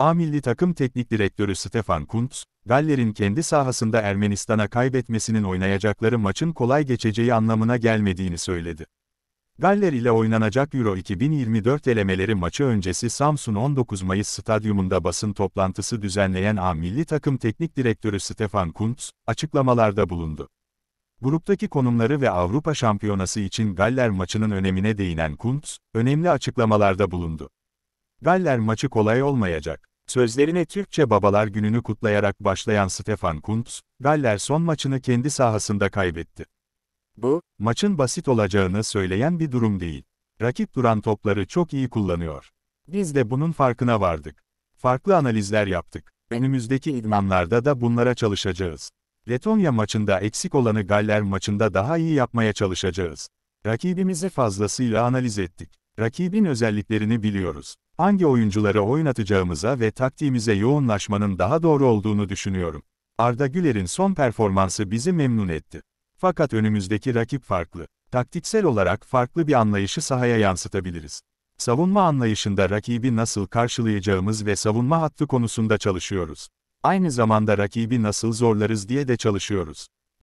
A milli takım teknik direktörü Stefan Kuntz, Galler'in kendi sahasında Ermenistan'a kaybetmesinin oynayacakları maçın kolay geçeceği anlamına gelmediğini söyledi. Galler ile oynanacak Euro 2024 elemeleri maçı öncesi Samsun 19 Mayıs stadyumunda basın toplantısı düzenleyen A milli takım teknik direktörü Stefan Kuntz, açıklamalarda bulundu. Gruptaki konumları ve Avrupa Şampiyonası için Galler maçının önemine değinen Kuntz, önemli açıklamalarda bulundu. Galler maçı kolay olmayacak. Sözlerine Türkçe Babalar Günü'nü kutlayarak başlayan Stefan Kuntz, Galler son maçını kendi sahasında kaybetti. Bu, maçın basit olacağını söyleyen bir durum değil. Rakip duran topları çok iyi kullanıyor. Biz de bunun farkına vardık. Farklı analizler yaptık. Önümüzdeki idmanlarda da bunlara çalışacağız. Letonya maçında eksik olanı Galler maçında daha iyi yapmaya çalışacağız. Rakibimizi fazlasıyla analiz ettik. Rakibin özelliklerini biliyoruz. Hangi oyuncuları oynatacağımıza ve taktiğimize yoğunlaşmanın daha doğru olduğunu düşünüyorum. Arda Güler'in son performansı bizi memnun etti. Fakat önümüzdeki rakip farklı. Taktiksel olarak farklı bir anlayışı sahaya yansıtabiliriz. Savunma anlayışında rakibi nasıl karşılayacağımız ve savunma hattı konusunda çalışıyoruz. Aynı zamanda rakibi nasıl zorlarız diye de çalışıyoruz.